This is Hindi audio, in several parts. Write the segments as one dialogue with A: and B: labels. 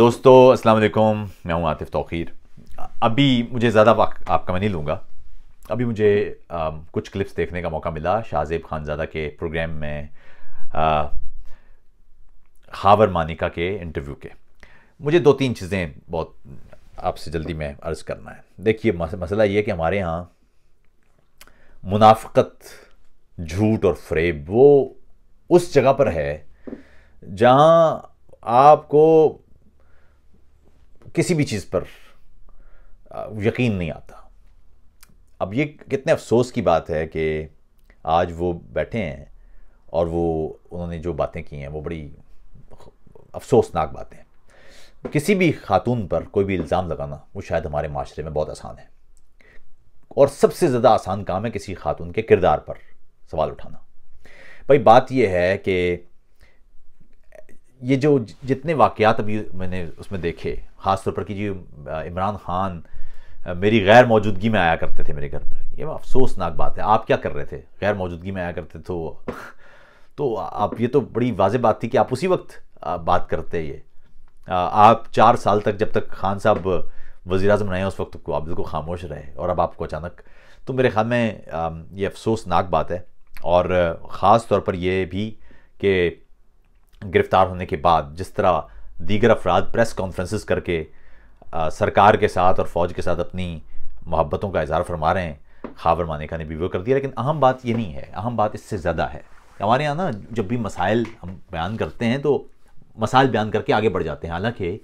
A: दोस्तों अस्सलाम वालेकुम मैं हूं आतिफ तौखीर अभी मुझे ज़्यादा वक्त आपका मैं नहीं लूँगा अभी मुझे आ, कुछ क्लिप्स देखने का मौका मिला शाहजेब खानजादा के प्रोग्राम में हावर मानिका के इंटरव्यू के मुझे दो तीन चीज़ें बहुत आपसे जल्दी में अर्ज़ करना है देखिए मसला ये कि हमारे यहाँ मुनाफ़त झूठ और फ्रेब वो उस जगह पर है जहाँ आपको किसी भी चीज़ पर यकीन नहीं आता अब ये कितने अफसोस की बात है कि आज वो बैठे हैं और वो उन्होंने जो बातें की हैं वो बड़ी अफसोसनाक बातें हैं किसी भी खातून पर कोई भी इल्ज़ाम लगाना वो शायद हमारे माशरे में बहुत आसान है और सबसे ज़्यादा आसान काम है किसी खातून के किरदार पर सवाल उठाना भाई बात यह है कि ये जो जितने वाक़ात अभी मैंने उसमें देखे ख़ास तौर पर कि जी इमरान खान मेरी गैर मौजूदगी में आया करते थे मेरे घर पर ये अफसोसनाक बात है आप क्या कर रहे थे गैर मौजूदगी में आया करते तो तो आप ये तो बड़ी वाज बात थी कि आप उसी वक्त बात करते ये आप चार साल तक जब तक खान साहब वज़ी अजम रहे उस वक्त आप बिल्कुल खामोश रहे और अब आपको अचानक तो मेरे ख्याल में ये अफसोसनाक बात है और ख़ास तौर पर यह भी कि गिरफ्तार होने के बाद जिस तरह दीगर अफराद प्रेस कॉन्फ्रेंसिस करके आ, सरकार के साथ और फ़ौज के साथ अपनी मोहब्बतों का इजहार फरमा रहे हैं खावर मानिका ने भी वो कर दिया लेकिन अहम बात ये नहीं है अहम बात इससे ज़्यादा है हमारे यहाँ ना जब भी मसाइल हम बयान करते हैं तो मसाइल बयान करके आगे बढ़ जाते हैं हालांकि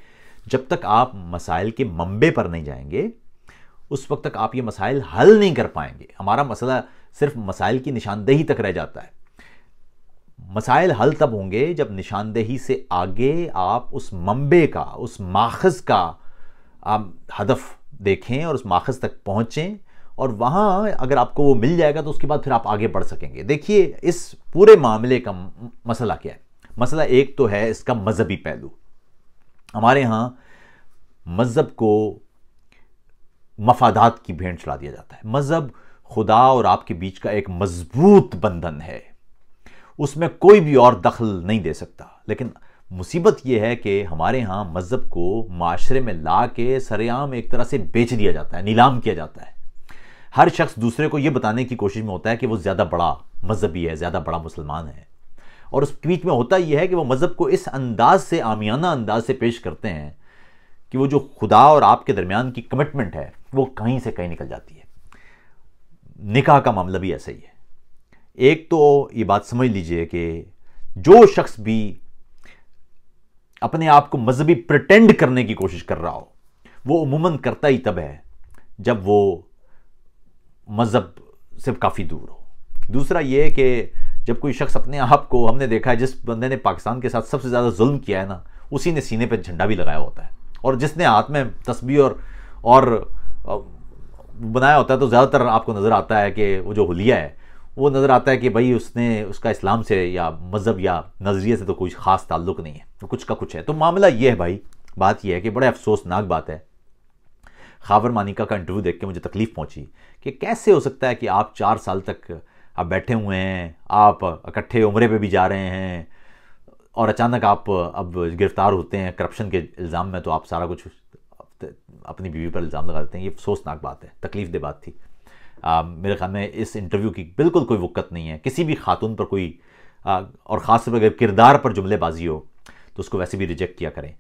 A: जब तक आप मसाइल के मंबे पर नहीं जाएंगे उस वक्त तक आप ये मसाइल हल नहीं कर पाएंगे हमारा मसला सिर्फ मसाइल की निशानदेही तक रह जाता है मसाइल हल तब होंगे जब निशानदेही से आगे आप उस मंबे का उस माखज़ का आप हदफ देखें और उस माखज़ तक पहुँचें और वहाँ अगर आपको वो मिल जाएगा तो उसके बाद फिर आप आगे बढ़ सकेंगे देखिए इस पूरे मामले का मसला क्या है मसला एक तो है इसका मज़हबी पहलू हमारे यहाँ मज़हब को मफादात की भेंट चढ़ा दिया जाता है मज़हब खुदा और आपके बीच का एक मज़बूत बंधन है उसमें कोई भी और दखल नहीं दे सकता लेकिन मुसीबत यह है कि हमारे यहाँ मज़हब को माशरे में ला के सरेआम एक तरह से बेच दिया जाता है नीलाम किया जाता है हर शख्स दूसरे को ये बताने की कोशिश में होता है कि वो ज़्यादा बड़ा मजहबी है ज़्यादा बड़ा मुसलमान है और उस बीच में होता यह है कि वो मज़हब को इस अंदाज से आमियाना अंदाज से पेश करते हैं कि वो जो खुदा और आपके दरमियान की कमिटमेंट है वो कहीं से कहीं निकल जाती है निकाह का मामला भी ऐसा ही है एक तो ये बात समझ लीजिए कि जो शख्स भी अपने आप को मजहबी प्रटेंड करने की कोशिश कर रहा हो वो उमूमन करता ही तब है जब वो मज़हब से काफ़ी दूर हो दूसरा ये कि जब कोई शख्स अपने आप को हमने देखा है जिस बंदे ने पाकिस्तान के साथ सबसे ज़्यादा जुल्म किया है ना उसी ने सीने पर झंडा भी लगाया होता है और जिसने हाथ में तस्बी और और बनाया होता है तो ज़्यादातर आपको नज़र आता है कि वो जो होलिया है वो नज़र आता है कि भाई उसने उसका इस्लाम से या मज़हब या नज़रिए से तो कुछ ख़ास ताल्लुक नहीं है तो कुछ का कुछ है तो मामला ये है भाई बात यह है कि बड़े अफसोसनाक बात है खावर मानिका का इंटरव्यू देख के मुझे तकलीफ़ पहुँची कि कैसे हो सकता है कि आप चार साल तक आप बैठे हुए हैं आप इकट्ठे उम्र पर भी जा रहे हैं और अचानक आप अब गिरफ्तार होते हैं करप्शन के इल्ज़ाम में तो आप सारा कुछ अपनी बीवी पर इल्ज़ाम लगा देते हैं ये अफसोसनाक बात है तकलीफ दे बात थी Um, मेरे ख्याल में इस इंटरव्यू की बिल्कुल कोई वक्त नहीं है किसी भी खातून पर कोई और ख़ास तौर पर अगर किरदार पर जुमलेबाजी हो तो उसको वैसे भी रिजेक्ट किया करें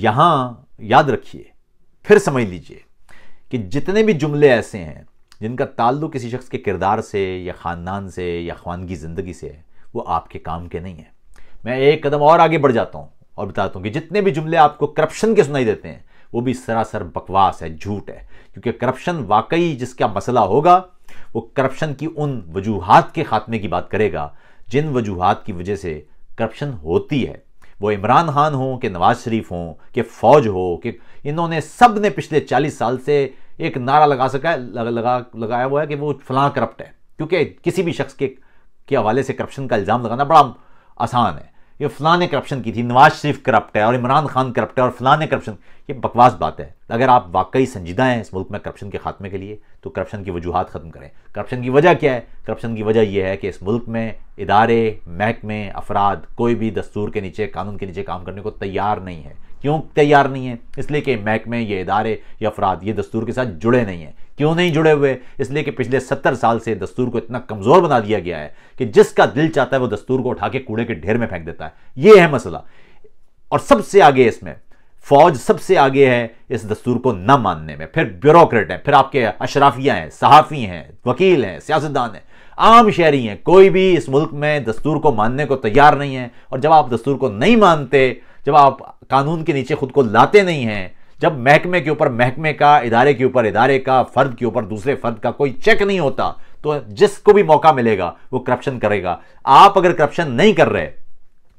A: यहाँ याद रखिए फिर समझ लीजिए कि जितने भी जुमले ऐसे हैं जिनका ताल्लुक किसी शख्स के किरदार से या ख़ानदान से या खानगी ज़िंदगी से है वो आपके काम के नहीं हैं मैं एक कदम और आगे बढ़ जाता हूँ और बताता हूँ कि जितने भी जुमले आपको करप्शन के सुनाई देते हैं वो भी सरासर बकवास है झूठ है क्योंकि करप्शन वाकई जिसका मसला होगा वो करप्शन की उन वजूहत के खात्मे की बात करेगा जिन वजूहत की वजह से करप्शन होती है वो इमरान खान हों कि नवाज शरीफ हों कि फ़ौज हो कि इन्होंने सब ने पिछले चालीस साल से एक नारा लगा सका है लग, लगा लगाया हुआ है कि वो फलां करप्ट है क्योंकि किसी भी शख्स के के हवाले से करप्शन का इल्ज़ाम लगाना बड़ा आसान है ये फलां ने करप्शन की थी नवाज शरीफ करप्ट है और इमरान खान करप्ट है और फलां ने करप्शन ये बकवास बात है अगर आप वाकई संजीदा हैं इस मुल्क में करप्शन के खात्मे के लिए तो करप्शन की वजूहत ख़त्म करें करप्शन की वजह क्या है करप्शन की वजह यह है कि इस मुल्क में इदारे महकमे अफराद कोई भी दस्तूर के नीचे कानून के नीचे काम करने को तैयार नहीं है क्यों तैयार नहीं है इसलिए कि महकमे ये इदारे ये अफराद ये दस्तूर के साथ जुड़े नहीं हैं क्यों नहीं जुड़े हुए इसलिए कि पिछले सत्तर साल से दस्तूर को इतना कमजोर बना दिया गया है कि जिसका दिल चाहता है वो दस्तूर को उठा के कूड़े के ढेर में फेंक देता है ये है मसला और सबसे आगे इसमें फौज सबसे आगे है इस दस्तूर को न मानने में फिर ब्यूरोक्रेट हैं फिर आपके अशराफिया हैं सहाफ़ी हैं वकील हैं सियासतदान हैं आम शहरी हैं कोई भी इस मुल्क में दस्तूर को मानने को तैयार नहीं है और जब आप दस्तूर को नहीं मानते जब आप कानून के नीचे खुद को लाते नहीं हैं जब महकमे के ऊपर महकमे का इदारे के ऊपर इदारे का फर्द के ऊपर दूसरे फर्द का कोई चेक नहीं होता तो जिसको भी मौका मिलेगा वो करप्शन करेगा आप अगर करप्शन नहीं कर रहे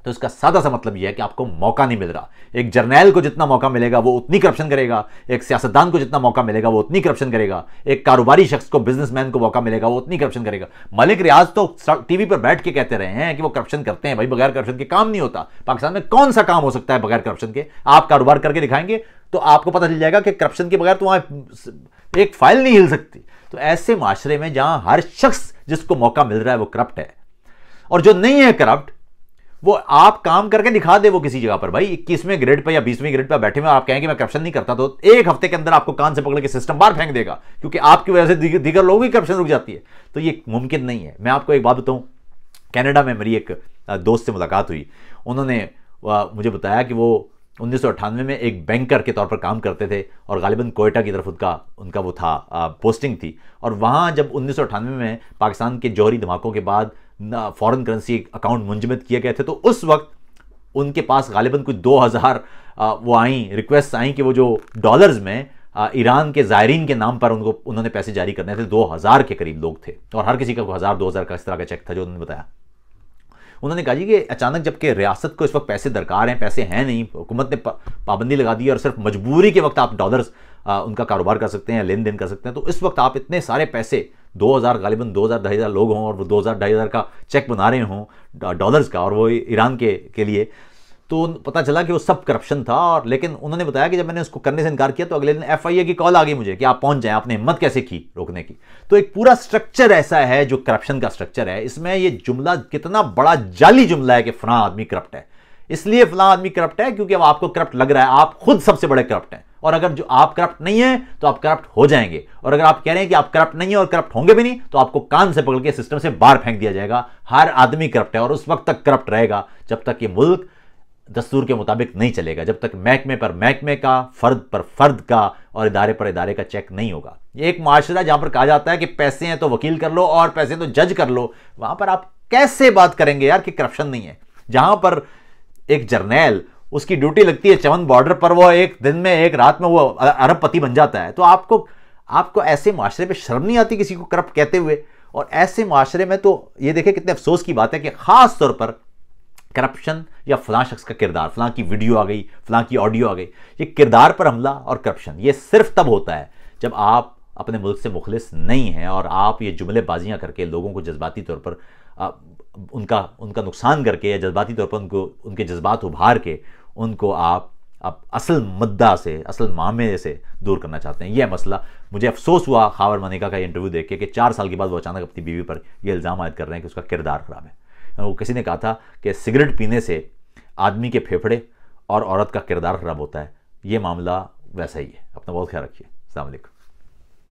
A: तो इसका सादा सा मतलब यह है कि आपको मौका नहीं मिल रहा एक जर्नैल को जितना मौका मिलेगा वो उतनी करप्शन करेगा एक सियासतदान को जितना मौका मिलेगा वो उतनी करप्शन करेगा एक कारोबारी शख्स को बिजनेसमैन को मौका मिलेगा वो उतनी करप्शन करेगा मलिक रियाज तो टीवी पर बैठ के कहते रहे हैं कि वो करप्शन करते हैं भाई बगैर करप्शन के काम नहीं होता पाकिस्तान में कौन सा काम हो सकता है बगैर करप्शन के आप कारोबार करके दिखाएंगे तो आपको पता चल जाएगा कि करप्शन के बगैर तो वहाँ एक फाइल नहीं हिल सकती तो ऐसे माशरे में जहाँ हर शख्स जिसको मौका मिल रहा है वो करप्ट है और जो नहीं है करप्ट वो आप काम करके दिखा दे वो किसी जगह पर भाई इक्कीसवें ग्रेड पर या बीसवें ग्रेड पर बैठे हुए आप कहेंगे मैं करप्शन नहीं करता तो एक हफ्ते के अंदर आपको कान से पकड़ के सिस्टम बाहर फेंक देगा क्योंकि आपकी वजह से दीगर दिग, लोगों की करप्शन रुक जाती है तो ये मुमकिन नहीं है मैं आपको एक बात बताऊँ कैनेडा में मेरी एक दोस्त से मुलाकात हुई उन्होंने मुझे बताया कि वो उन्नीस में एक बैंकर के तौर पर काम करते थे और गालिबन कोयटा की तरफ उनका उनका वो था आ, पोस्टिंग थी और वहाँ जब उन्नीस में पाकिस्तान के जौहरी धमाकों के बाद फॉरेन करेंसी अकाउंट मुंजमद किए गए थे तो उस वक्त उनके पास गालिबन कुछ 2000 हज़ार वो आई रिक्वेस्ट आई कि वो जो डॉलर्स में ईरान के ज़ायरीन के नाम पर उनको उन्होंने पैसे जारी करने थे हज़ार के करीब लोग थे और हर किसी का हज़ार दो हज़ार का इस तरह का चेक था जो उन्होंने बताया उन्होंने कहा जी कि अचानक जबकि रियासत को इस वक्त पैसे दरकार हैं पैसे हैं नहीं हुकूमत ने पाबंदी लगा दी और सिर्फ मजबूरी के वक्त आप डॉलर्स उनका कारोबार कर सकते हैं लेन देन कर सकते हैं तो इस वक्त आप इतने सारे पैसे 2000 गालिबन हज़ार ढाई हज़ार लोग हों और वो हज़ार ढाई हज़ार का चेक बना रहे हों डॉलर्स का और वो ईरान के के लिए तो पता चला कि वो सब करप्शन था और लेकिन उन्होंने बताया कि जब मैंने उसको करने से इनकार किया तो अगले दिन एफ की कॉल आ गई मुझे कि आप पहुंच जाए आपने हिम्मत कैसे की रोकने की तो एक पूरा स्ट्रक्चर ऐसा है जो करप्शन का स्ट्रक्चर है इसमें ये जुमला कितना बड़ा जाली जुमला है कि फला आदमी करप्ट है इसलिए फला आदमी करप्ट है क्योंकि अब आपको करप्ट लग रहा है आप खुद सबसे बड़े करप्ट हैं और अगर जो आप करप्ट नहीं है तो आप करप्ट हो जाएंगे और अगर आप कह रहे हैं कि आप करप्ट नहीं है और करप्ट होंगे भी नहीं तो आपको कान से पकड़ के सिस्टम से बाहर फेंक दिया जाएगा हर आदमी करप्ट है और उस वक्त तक करप्ट रहेगा जब तक ये मुल्क दस्तूर के मुताबिक नहीं चलेगा जब तक महकमे पर महकमे का फर्द पर फर्द का और इदारे पर इदारे का चेक नहीं होगा ये एक माशरा जहां पर कहा जाता है कि पैसे हैं तो वकील कर लो और पैसे तो जज कर लो वहां पर आप कैसे बात करेंगे यार कि करप्शन नहीं है जहां पर एक जर्नैल उसकी ड्यूटी लगती है चमन बॉर्डर पर वो एक दिन में एक रात में वो अरबपति बन जाता है तो आपको आपको ऐसे माशरे पर शर्म नहीं आती किसी को करप्ट कहते हुए और ऐसे माशरे में तो ये देखे कितने अफसोस की बात है कि ख़ास तौर पर करप्शन या फलां शख्स का किरदार फलां की वीडियो आ गई फलां की ऑडियो आ गई ये किरदार पर हमला और करप्शन ये सिर्फ तब होता है जब आप अपने मुल्क से मुखलिस नहीं हैं और आप ये जुमलेबाजियाँ करके लोगों को जज्बाती तौर पर उनका उनका नुकसान करके या जज्बाती तौर पर उनको उनके जज्बात उभार के उनको आप अब असल मुद्दा से असल मामले से दूर करना चाहते हैं यह मसला मुझे अफसोस हुआ खावर मनिका का इंटरव्यू देख के कि चार साल के बाद वो अचानक अपनी बीवी पर यह इल्ज़ाम आयद कर रहे हैं कि उसका किरदार ख़राब है वो किसी ने कहा था कि सिगरेट पीने से आदमी के फेफड़े और औरत का किरदार खराब होता है ये मामला वैसा ही है अपना बहुत ख्याल रखिए अलैक्म